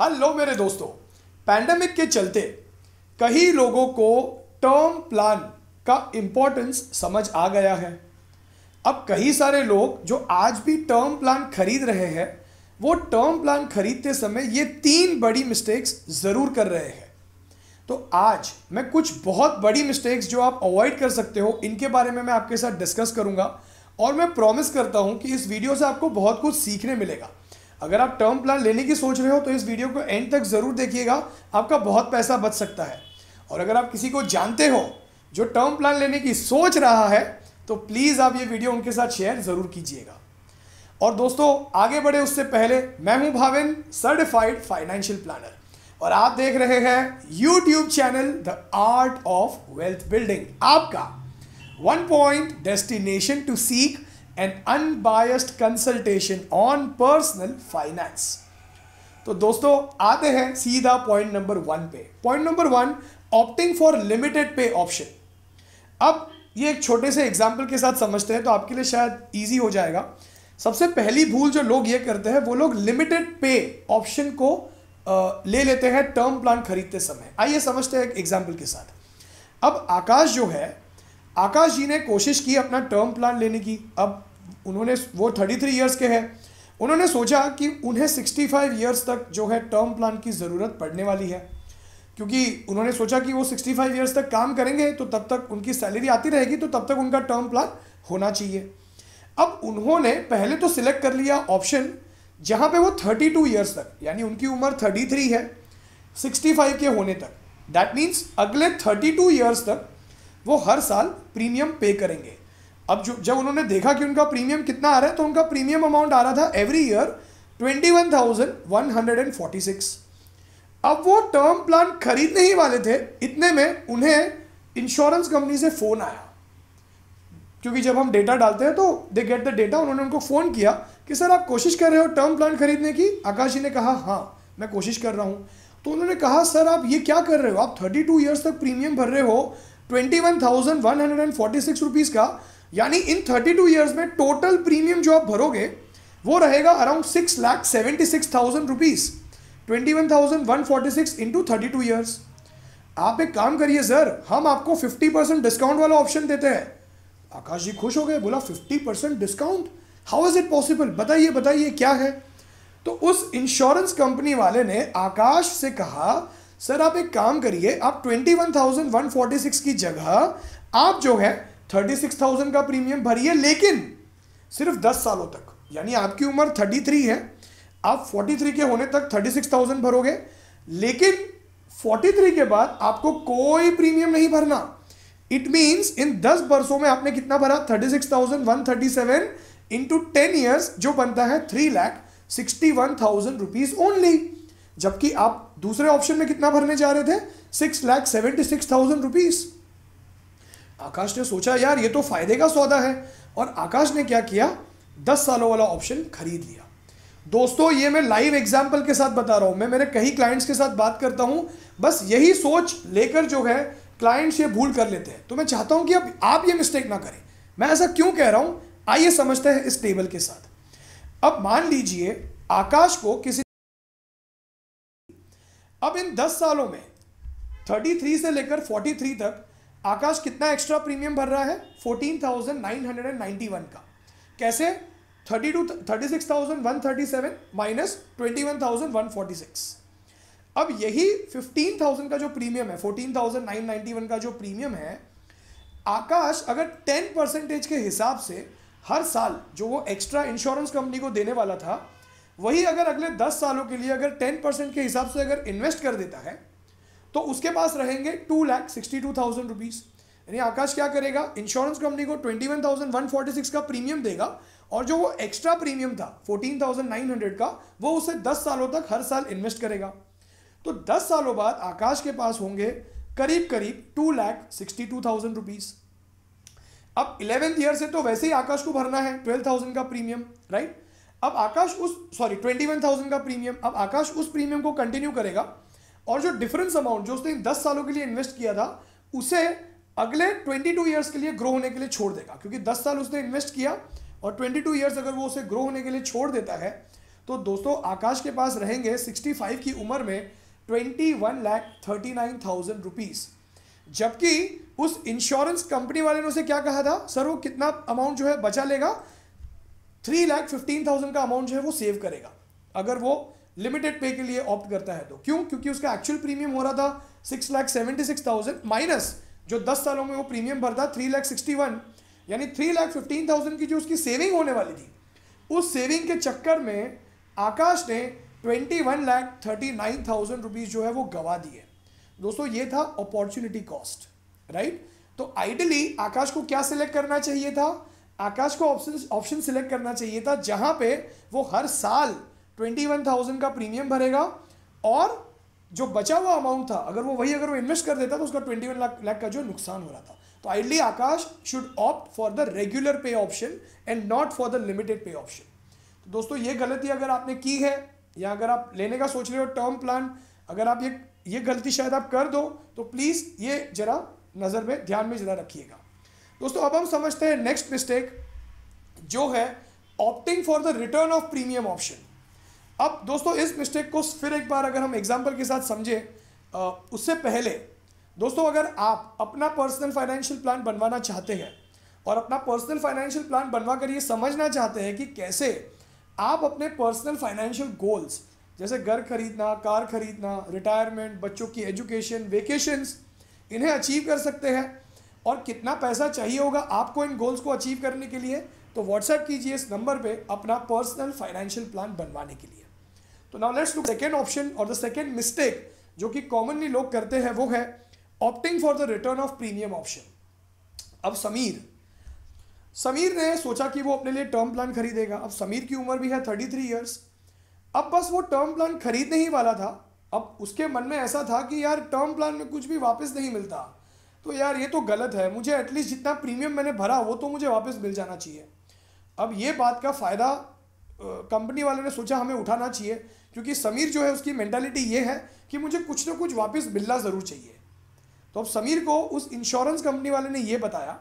Hello मेरे दोस्तों pandemic के चलते कई लोगों को टर्म प्लान का इम्पोर्टेंस समझ आ गया है अब कई सारे लोग जो आज भी टर्म प्लान खरीद रहे हैं वो टर्म प्लान खरीदते समय ये तीन बड़ी मिस्टेक्स ज़रूर कर रहे हैं तो आज मैं कुछ बहुत बड़ी मिस्टेक्स जो आप अवॉइड कर सकते हो इनके बारे में मैं आपके साथ डिस्कस करूंगा और मैं प्रॉमिस करता हूं कि इस वीडियो से आपको बहुत कुछ सीखने मिलेगा अगर आप टर्म प्लान लेने की सोच रहे हो तो इस वीडियो को एंड तक ज़रूर देखिएगा आपका बहुत पैसा बच सकता है और अगर आप किसी को जानते हो जो टर्म प्लान लेने की सोच रहा है तो प्लीज़ आप ये वीडियो उनके साथ शेयर ज़रूर कीजिएगा और दोस्तों आगे बढ़े उससे पहले मैं हूं भाविन सर्टिफाइड फाइनेंशियल प्लानर और आप देख रहे हैं YouTube channel the art of wealth building आपका one point destination to seek an unbiased consultation on personal finance तो दोस्तों आते हैं सीधा पॉइंट नंबर वन पे point number one opting for limited pay option अब ये एक छोटे से एग्जाम्पल के साथ समझते हैं तो आपके लिए शायद ईजी हो जाएगा सबसे पहली भूल जो लोग ये करते हैं वो लोग लिमिटेड पे ऑप्शन को ले लेते हैं टर्म प्लान खरीदते समय आइए समझते हैं एक एग्जाम्पल के साथ अब आकाश जो है आकाश जी ने कोशिश की अपना टर्म प्लान लेने की अब उन्होंने वो थर्टी थ्री ईयर्स के हैं उन्होंने सोचा कि उन्हें सिक्सटी फाइव ईयर्स तक जो है टर्म प्लान की ज़रूरत पड़ने वाली है क्योंकि उन्होंने सोचा कि वो सिक्सटी फाइव ईयर्स तक काम करेंगे तो तब तक उनकी सैलरी आती रहेगी तो तब तक उनका टर्म प्लान होना चाहिए अब उन्होंने पहले तो सिलेक्ट कर लिया ऑप्शन जहाँ पे वो थर्टी टू ईयर्स तक यानी उनकी उम्र थर्टी थ्री है सिक्सटी फाइव के होने तक दैट मीन्स अगले थर्टी टू ईयर्स तक वो हर साल प्रीमियम पे करेंगे अब जो जब उन्होंने देखा कि उनका प्रीमियम कितना आ रहा है तो उनका प्रीमियम अमाउंट आ रहा था every year twenty one thousand one hundred and forty six अब वो टर्म प्लान खरीदने ही वाले थे इतने में उन्हें इंश्योरेंस कंपनी से फ़ोन आया क्योंकि जब हम डेटा डालते हैं तो दे गेट द डेटा उन्होंने उनको फ़ोन किया कि सर आप कोशिश कर रहे हो टर्म प्लान खरीदने की आकाश जी ने कहा हाँ मैं कोशिश कर रहा हूँ तो उन्होंने कहा सर आप ये क्या कर रहे हो आप थर्टी टू ईयर्स तक प्रीमियम भर रहे हो twenty one thousand one hundred and forty six rupees का यानी इन थर्टी टू ईयर्स में टोटल प्रीमियम जो आप भरोगे वो रहेगा around six lakh seventy six thousand rupees twenty one thousand one forty six into thirty two years आप एक काम करिए सर हम आपको फिफ्टी परसेंट डिस्काउंट वाला ऑप्शन देते हैं आकाश जी खुश हो गए बोला fifty percent discount how is it possible बताइए बताइए क्या है तो उस इंश्योरेंस कंपनी वाले ने आकाश से कहा सर आप एक काम करिए आप 21,146 की जगह आप जो है 36,000 का प्रीमियम भरिए लेकिन सिर्फ 10 सालों तक यानी आपकी उम्र 33 है आप 43 के होने तक 36,000 भरोगे लेकिन 43 के बाद आपको कोई प्रीमियम नहीं भरना इट मीन्स इन 10 वर्षों में आपने कितना भरा 36,137 इंटू टेन ईयर्स जो बनता है three lakh sixty one thousand rupees only जबकि आप दूसरे ऑप्शन में कितना भरने जा रहे थे six lakh seventy six thousand rupees Akash ने सोचा यार ये तो फायदे का सौदा है और आकाश ने क्या किया दस सालों वाला ऑप्शन खरीद लिया दोस्तों ये मैं लाइव एग्जाम्पल के साथ बता रहा हूं मैं मेरे कई क्लाइंट्स के साथ बात करता हूं बस यही सोच लेकर जो है क्लाइंट्स ये भूल कर लेते हैं तो मैं चाहता हूं कि अब आप ये मिस्टेक ना करें मैं ऐसा क्यों कह रहा हूं आइए समझते हैं इस टेबल के साथ अब मान लीजिए आकाश को किसी अब इन दस सालों में थर्टी थ्री से लेकर फोर्टी थ्री तक आकाश कितना एक्स्ट्रा प्रीमियम भर रहा है fourteen thousand nine hundred and ninety one का कैसे thirty two thirty six thousand one thirty seven minus twenty one thousand one forty six अब यही फिफ्टीन थाउजेंड का जो प्रीमियम है fourteen thousand nine ninety one का जो प्रीमियम है आकाश अगर टेन परसेंटेज के हिसाब से हर साल जो वो एक्स्ट्रा इंश्योरेंस कंपनी को देने वाला था वही अगर अगले दस सालों के लिए अगर टेन परसेंट के हिसाब से अगर इन्वेस्ट कर देता है तो उसके पास रहेंगे two lakh sixty two thousand rupees यानी आकाश क्या करेगा इंश्योरेंस कंपनी को twenty one thousand one forty six का प्रीमियम देगा और जो वो एक्स्ट्रा प्रीमियम था फोर्टीन थाउजेंड नाइन हंड्रेड का वो उसे दस सालों तक हर साल इन्वेस्ट करेगा तो दस सालों बाद आकाश के पास होंगे करीब करीब two lakh sixty two thousand rupees अब इलेवेंथ ईयर से तो वैसे ही आकाश को भरना है ट्वेल्व थाउजेंड का प्रीमियम राइट right? अब आकाश उस सॉरी ट्वेंटी वन थाउजेंड का प्रीमियम अब आकाश उस प्रीमियम को कंटिन्यू करेगा और जो डिफरेंस अमाउंट जो उसने दस सालों के लिए इन्वेस्ट किया था उसे अगले ट्वेंटी टू ईयर्स के लिए ग्रो होने के लिए छोड़ देगा क्योंकि दस साल उसने इन्वेस्ट किया और ट्वेंटी टू ईयर्स अगर वो उसे ग्रो होने के लिए छोड़ देता है तो दोस्तों आकाश के पास रहेंगे सिक्सटी फाइव की उम्र में twenty one lakh thirty nine thousand rupees जबकि उस इंश्योरेंस कंपनी वाले ने उसे क्या कहा था सर वो कितना अमाउंट जो है बचा लेगा थ्री लैख फिफ्टीन थाउजेंड का अमाउंट जो है वो सेव करेगा अगर वो लिमिटेड पे के लिए ऑप्ट करता है तो क्यों क्योंकि उसका एक्चुअल प्रीमियम हो रहा था six lakh seventy six thousand minus जो दस सालों में वो प्रीमियम भरता थ्री लाख सिक्सटी वन यानी थ्री लाख फिफ्टीन थाउजेंड की जो उसकी सेविंग होने वाली थी उस सेविंग के चक्कर में आकाश ने twenty one lakh thirty nine thousand rupees जो है वो गवा दिए दोस्तों ये था अपॉर्चुनिटी कॉस्ट राइट तो आइडली आकाश को क्या सिलेक्ट करना चाहिए था आकाश को ऑप्शन ऑप्शन सिलेक्ट करना चाहिए था जहां पे वो हर साल ट्वेंटी वन थाउजेंड का प्रीमियम भरेगा और जो बचा हुआ अमाउंट था अगर वो वही अगर वो इन्वेस्ट कर देता तो उसका ट्वेंटी वन लाख लाख का जो नुकसान हो रहा था तो ideally Akash should opt for the regular pay option and not for the limited pay option तो दोस्तों ये गलती अगर आपने की है या अगर आप लेने का सोच रहे हो टर्म प्लान अगर आप ये ये गलती शायद आप कर दो तो प्लीज़ ये जरा नज़र में ध्यान में जरा रखिएगा दोस्तों अब हम समझते हैं नेक्स्ट मिस्टेक जो है opting for the return of premium option अब दोस्तों इस मिस्टेक को फिर एक बार अगर हम एग्जाम्पल के साथ समझें उससे पहले दोस्तों अगर आप अपना पर्सनल फाइनेंशियल प्लान बनवाना चाहते हैं और अपना पर्सनल फाइनेंशियल प्लान बनवा कर ये समझना चाहते हैं कि कैसे आप अपने पर्सनल फाइनेंशियल गोल्स जैसे घर खरीदना कार खरीदना रिटायरमेंट बच्चों की एजुकेशन वेकेशंस इन्हें अचीव कर सकते हैं और कितना पैसा चाहिए होगा आपको इन गोल्स को अचीव करने के लिए तो व्हाट्सएप कीजिए इस नंबर पे अपना पर्सनल फाइनेंशियल प्लान बनवाने के लिए तो now let's look second option और द सेकेंड मिस्टेक जो कि कॉमनली लोग करते हैं वो है opting for the return of premium option अब समीर समीर ने सोचा कि वो अपने लिए टर्म प्लान खरीदेगा अब समीर की उम्र भी है थर्टी थ्री ईयर्स अब बस वो टर्म प्लान खरीदने ही वाला था अब उसके मन में ऐसा था कि यार टर्म प्लान में कुछ भी वापस नहीं मिलता तो यार ये तो गलत है मुझे एटलीस्ट जितना प्रीमियम मैंने भरा वो तो मुझे वापस मिल जाना चाहिए अब ये बात का फ़ायदा कंपनी वाले ने सोचा हमें उठाना चाहिए क्योंकि समीर जो है उसकी मैंटेलिटी ये है कि मुझे कुछ ना कुछ वापस मिलना ज़रूर चाहिए तो अब समीर को उस इंश्योरेंस कंपनी वाले ने ये बताया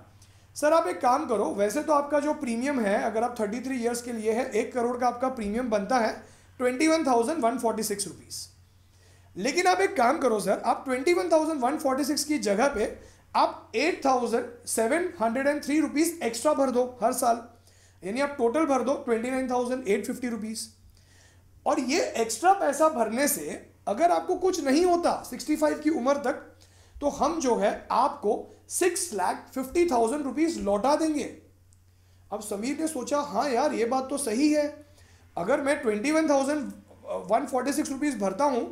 सर आप एक काम करो वैसे तो आपका जो प्रीमियम है अगर आप थर्टी थ्री ईयर्स के लिए है एक करोड़ का आपका प्रीमियम बनता है twenty one thousand one forty six rupees लेकिन आप एक काम करो सर आप 21,146 की जगह पे आप 8,703 रुपीस एक्स्ट्रा भर दो हर साल यानी आप टोटल भर दो 29,850 रुपीस और ये एक्स्ट्रा पैसा भरने से अगर आपको कुछ नहीं होता 65 की उम्र तक तो हम जो है आपको six lakh fifty thousand rupees लौटा देंगे अब समीर ने सोचा हाँ यार ये बात तो सही है अगर मैं twenty one thousand one forty six rupees भरता हूँ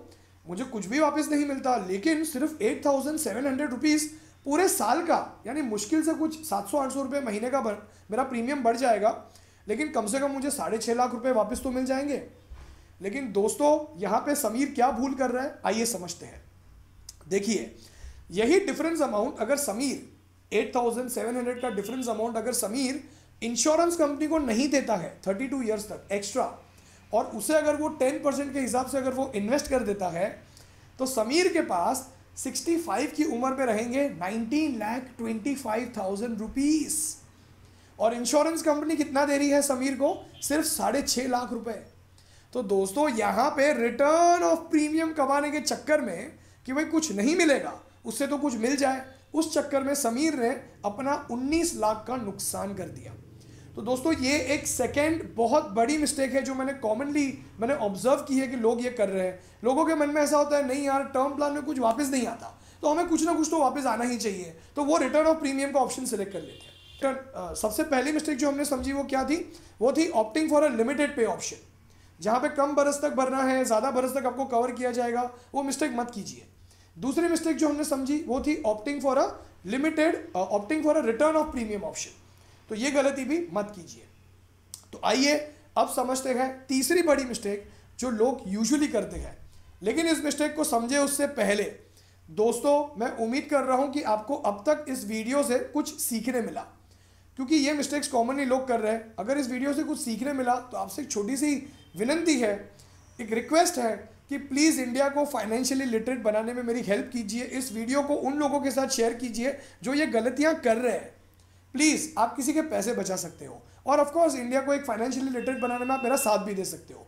मुझे कुछ भी वापस नहीं मिलता लेकिन सिर्फ eight thousand seven hundred rupees पूरे साल का यानी मुश्किल से कुछ सात सौ आठ सौ रुपये महीने का मेरा प्रीमियम बढ़ जाएगा लेकिन कम से कम मुझे साढ़े छः लाख रुपये वापस तो मिल जाएंगे लेकिन दोस्तों यहाँ पे समीर क्या भूल कर रहा है आइए समझते हैं देखिए यही डिफरेंस अमाउंट अगर Sameer eight thousand seven hundred का डिफरेंस अमाउंट अगर समीर इंश्योरेंस कंपनी को नहीं देता है थर्टी टू ईयर्स तक एक्स्ट्रा और उसे अगर वो टेन परसेंट के हिसाब से अगर वो इन्वेस्ट कर देता है तो समीर के पास 65 की उम्र में रहेंगे 19 लाख फाइव थाउजेंड रुपीज़ और इंश्योरेंस कंपनी कितना दे रही है समीर को सिर्फ साढ़े छः लाख रुपए तो दोस्तों यहाँ पे रिटर्न ऑफ प्रीमियम कमाने के चक्कर में कि भाई कुछ नहीं मिलेगा उससे तो कुछ मिल जाए उस चक्कर में समीर ने अपना 19 लाख का नुकसान कर दिया तो दोस्तों ये एक सेकेंड बहुत बड़ी मिस्टेक है जो मैंने कॉमनली मैंने ऑब्जर्व की है कि लोग ये कर रहे हैं लोगों के मन में ऐसा होता है नहीं यार टर्म प्लान में कुछ वापस नहीं आता तो हमें कुछ ना कुछ तो वापस आना ही चाहिए तो वो रिटर्न ऑफ प्रीमियम का ऑप्शन सेलेक्ट कर लेते हैं सबसे पहली मिस्टेक जो हमने समझी वो क्या थी वो थी opting for a limited pay option जहाँ पे कम बरस तक भरना है ज़्यादा बरस तक आपको कवर किया जाएगा वो मिस्टेक मत कीजिए दूसरी मिस्टेक जो हमने समझी वो थी opting for a limited opting for a return of premium option तो ये गलती भी मत कीजिए तो आइए अब समझते हैं तीसरी बड़ी मिस्टेक जो लोग यूजुअली करते हैं लेकिन इस मिस्टेक को समझे उससे पहले दोस्तों मैं उम्मीद कर रहा हूं कि आपको अब तक इस वीडियो से कुछ सीखने मिला क्योंकि ये मिस्टेक्स कॉमनली लोग कर रहे हैं अगर इस वीडियो से कुछ सीखने मिला तो आपसे एक छोटी सी विनंती है एक रिक्वेस्ट है कि प्लीज़ इंडिया को फाइनेंशियली लिटरेट बनाने में मेरी हेल्प कीजिए इस वीडियो को उन लोगों के साथ शेयर कीजिए जो ये गलतियाँ कर रहे हैं प्लीज़ आप किसी के पैसे बचा सकते हो और कोर्स इंडिया को एक फाइनेंशियली लिटरेट बनाने में आप मेरा साथ भी दे सकते हो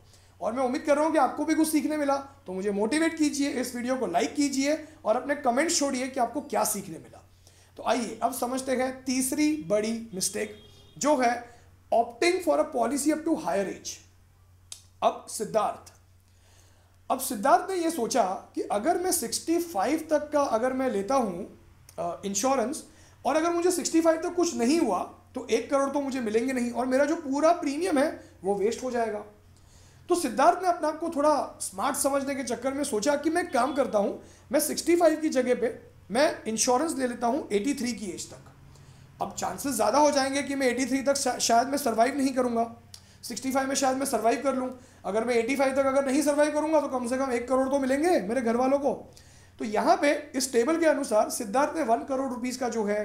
और मैं उम्मीद कर रहा हूँ कि आपको भी कुछ सीखने मिला तो मुझे मोटिवेट कीजिए इस वीडियो को लाइक कीजिए और अपने कमेंट छोड़िए कि आपको क्या सीखने मिला तो आइए अब समझते हैं तीसरी बड़ी मिस्टेक जो है opting for a policy up to higher age अब सिद्धार्थ अब सिद्धार्थ ने यह सोचा कि अगर मैं 65 तक का अगर मैं लेता हूं इंश्योरेंस uh, और अगर मुझे 65 तक तो कुछ नहीं हुआ तो एक करोड़ तो मुझे मिलेंगे नहीं और मेरा जो पूरा प्रीमियम है वो वेस्ट हो जाएगा तो सिद्धार्थ ने अपने आप को थोड़ा स्मार्ट समझने के चक्कर में सोचा कि मैं काम करता हूँ मैं 65 की जगह पे मैं इंश्योरेंस ले लेता हूँ 83 की एज तक अब चांसेस ज़्यादा हो जाएंगे कि मैं 83 तक शायद मैं सर्वाइव नहीं करूँगा 65 में शायद मैं सर्वाइव कर लूँ अगर मैं 85 तक अगर नहीं सर्वाइव करूँगा तो कम से कम एक करोड़ तो मिलेंगे मेरे घर वालों को तो यहाँ पे इस टेबल के अनुसार सिद्धार्थ ने वन करोड़ रुपीज का जो है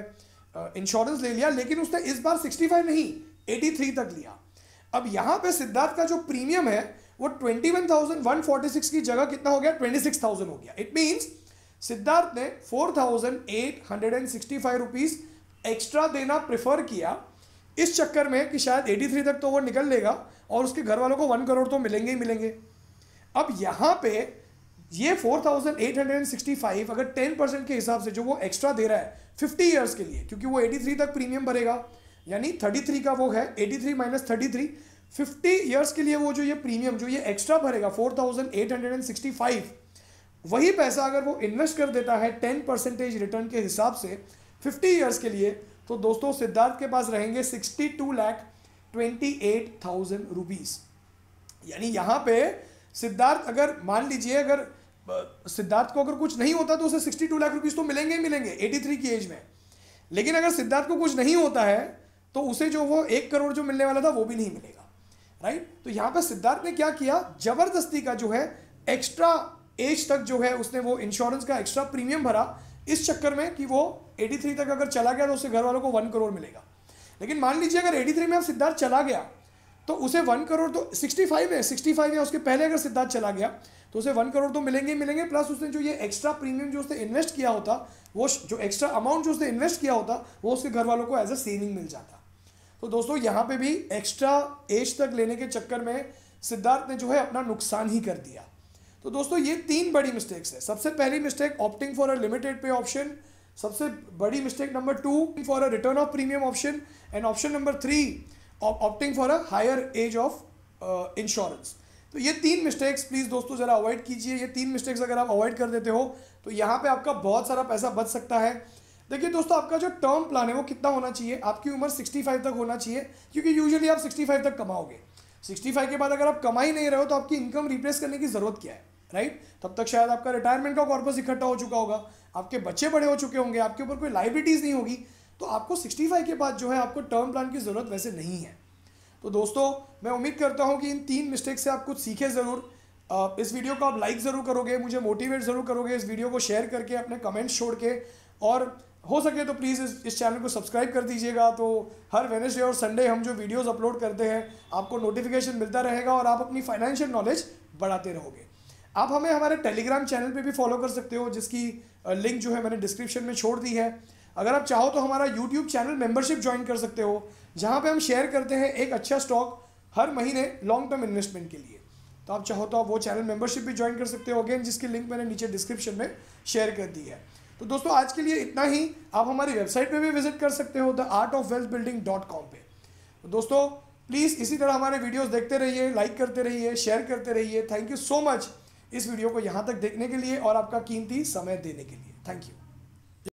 इंश्योरेंस ले लिया लेकिन उसने इस बार 65 नहीं 83 तक लिया अब यहाँ पे सिद्धार्थ का जो प्रीमियम है वो 21,146 की जगह कितना हो गया 26,000 हो गया इट मीन्स सिद्धार्थ ने 4,865 रुपीस एक्स्ट्रा देना प्रेफर किया इस चक्कर में कि शायद 83 तक तो वो निकल लेगा और उसके घर वालों को वन करोड़ तो मिलेंगे ही मिलेंगे अब यहाँ पे ये 4,865 अगर 10 परसेंट के हिसाब से जो वो एक्स्ट्रा दे रहा है 50 इयर्स के लिए क्योंकि वो 83 तक प्रीमियम भरेगा यानी 33 का वो है 83 three minus thirty three fifty years के लिए वो जो ये प्रीमियम जो ये एक्स्ट्रा भरेगा 4,865 वही पैसा अगर वो इन्वेस्ट कर देता है 10 परसेंटेज रिटर्न के हिसाब से 50 ईयर्स के लिए तो दोस्तों सिद्धार्थ के पास रहेंगे सिक्सटी लाख यानी यहाँ पे सिद्धार्थ अगर मान लीजिए अगर सिद्धार्थ को अगर कुछ नहीं होता तो उसे सिक्सटी टू लाख रुपीज़ तो मिलेंगे ही मिलेंगे एटी थ्री की एज में लेकिन अगर सिद्धार्थ को कुछ नहीं होता है तो उसे जो वो एक करोड़ जो मिलने वाला था वो भी नहीं मिलेगा राइट तो यहाँ पर सिद्धार्थ ने क्या किया जबरदस्ती का जो है एक्स्ट्रा एज तक जो है उसने वो इंश्योरेंस का एक्स्ट्रा प्रीमियम भरा इस चक्कर में कि वो 83 तक अगर चला गया तो उससे घर वालों को वन करोड़ मिलेगा लेकिन मान लीजिए अगर 83 में अब सिद्धार्थ चला गया तो उसे वन करोड़ तो सिक्सटी फाइव है सिक्सटी फाइव है उसके पहले अगर सिद्धार्थ चला गया तो उसे वन करोड़ तो मिलेंगे ही मिलेंगे प्लस उसने जो ये एक्स्ट्रा प्रीमियम जो उसने इन्वेस्ट किया होता वो जो एक्स्ट्रा अमाउंट जो उसने इन्वेस्ट किया होता वो उसके घर वालों को एज अ सेविंग मिल जाता तो दोस्तों यहाँ पे भी एक्स्ट्रा एज तक लेने के चक्कर में सिद्धार्थ ने जो है अपना नुकसान ही कर दिया तो दोस्तों ये तीन बड़ी मिस्टेक्स है सबसे पहली mistake opting for a limited pay option सबसे बड़ी mistake number two for a return of premium option and option number three opting for a higher age of insurance तो ये तीन मिस्टेक्स प्लीज़ दोस्तों ज़रा अवॉइड कीजिए ये तीन मिस्टेक्स अगर आप अवॉइड कर देते हो तो यहाँ पे आपका बहुत सारा पैसा बच सकता है देखिए दोस्तों आपका जो टर्म प्लान है वो कितना होना चाहिए आपकी उम्र 65 तक होना चाहिए क्योंकि यूजुअली आप 65 तक कमाओगे 65 के बाद अगर आप कमा ही नहीं रहे हो तो आपकी इनकम रिप्लेस करने की ज़रूरत क्या है राइट तब तक शायद आपका रिटायरमेंट का कॉर्पस इकट्ठा हो चुका होगा आपके बच्चे बड़े हो चुके होंगे आपके ऊपर कोई लाइबिलिटीज़ नहीं होगी तो आपको 65 के बाद जो है आपको टर्म प्लान की ज़रूरत वैसे नहीं है तो दोस्तों मैं उम्मीद करता हूँ कि इन तीन मिस्टेक से आप कुछ सीखे ज़रूर इस वीडियो को आप लाइक ज़रूर करोगे मुझे मोटिवेट ज़रूर करोगे इस वीडियो को शेयर करके अपने कमेंट्स छोड़ के और हो सके तो प्लीज़ इस इस चैनल को सब्सक्राइब कर दीजिएगा तो हर वेनेसडे और संडे हम जो वीडियोस अपलोड करते हैं आपको नोटिफिकेशन मिलता रहेगा और आप अपनी फाइनेंशियल नॉलेज बढ़ाते रहोगे आप हमें हमारे टेलीग्राम चैनल पे भी फॉलो कर सकते हो जिसकी लिंक जो है मैंने डिस्क्रिप्शन में छोड़ दी है अगर आप चाहो तो हमारा यूट्यूब चैनल मेंबरशिप ज्वाइन कर सकते हो जहाँ पे हम शेयर करते हैं एक अच्छा स्टॉक हर महीने लॉन्ग टर्म इन्वेस्टमेंट के लिए तो आप चाहो तो आप वो चैनल मेंबरशिप भी ज्वाइन कर सकते हो अगेन जिसकी लिंक मैंने नीचे डिस्क्रिप्शन में शेयर कर दी है तो दोस्तों आज के लिए इतना ही आप हमारी वेबसाइट पर भी विजिट कर सकते हो the art of wealth building dot com पर तो दोस्तों प्लीज़ इसी तरह हमारे वीडियोज़ देखते रहिए लाइक करते रहिए शेयर करते रहिए थैंक यू सो मच इस वीडियो को यहाँ तक देखने के लिए और आपका कीमती समय देने के लिए थैंक यू